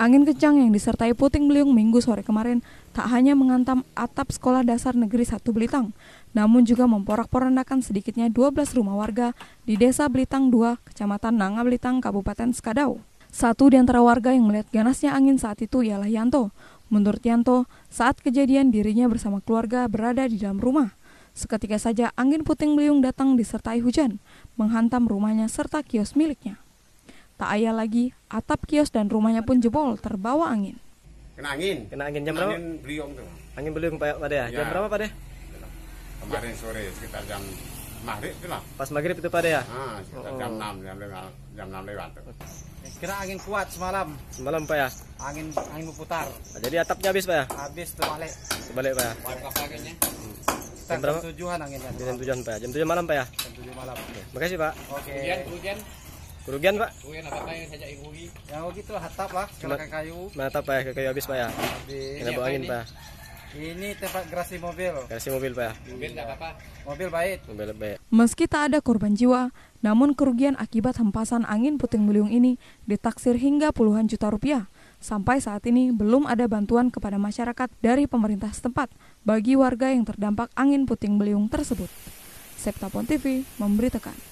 Angin kencang yang disertai puting beliung minggu sore kemarin tak hanya mengantam atap sekolah dasar negeri satu Belitang, namun juga memporak-porandakan sedikitnya 12 rumah warga di Desa Belitang 2, Kecamatan Nanga Belitang, Kabupaten Sekadau. Satu di antara warga yang melihat ganasnya angin saat itu ialah Yanto. Menurut Yanto, saat kejadian dirinya bersama keluarga berada di dalam rumah. Seketika saja angin puting beliung datang disertai hujan, menghantam rumahnya serta kios miliknya. Tak ayah lagi, atap kios dan rumahnya pun jebol terbawa angin. Kena angin. Kena angin jam berapa? Angin beliung tuh. Angin beliung Pak Pak ya. Jam berapa Pak Kemarin sore sekitar jam maghrib itu lah. Pas maghrib itu Pak ya? Ah, sekitar oh. jam 6, jam 5, jam 6 lewat Kira angin kuat semalam. Semalam Pak ya? Angin angin berputar. Nah, jadi atapnya habis Pak ya? Habis terbalik. Terbalik Pak ya? Balik akhirnya. Jam berapa? Jam tujuan anginnya. Jam tujuan Pak ya? Jam tujuan malam Pak ya? Jam tujuan malam. Terima Makasih Pak. Oke. Okay. Hujan, hujan kerugian pak kerugian apa kayu saja yang rugi ya begitu lah hatap lah kena kayu menatap pak ya kayu habis pak ya habis kena angin pak ini tempat gerasi mobil. Gerasi mobil, Pak. Ya? Mobil tidak apa-apa. Mobil baik. Mobil baik. Meski tak ada korban jiwa, namun kerugian akibat hempasan angin puting beliung ini ditaksir hingga puluhan juta rupiah. Sampai saat ini belum ada bantuan kepada masyarakat dari pemerintah setempat bagi warga yang terdampak angin puting beliung tersebut. Septapon TV memberitakan.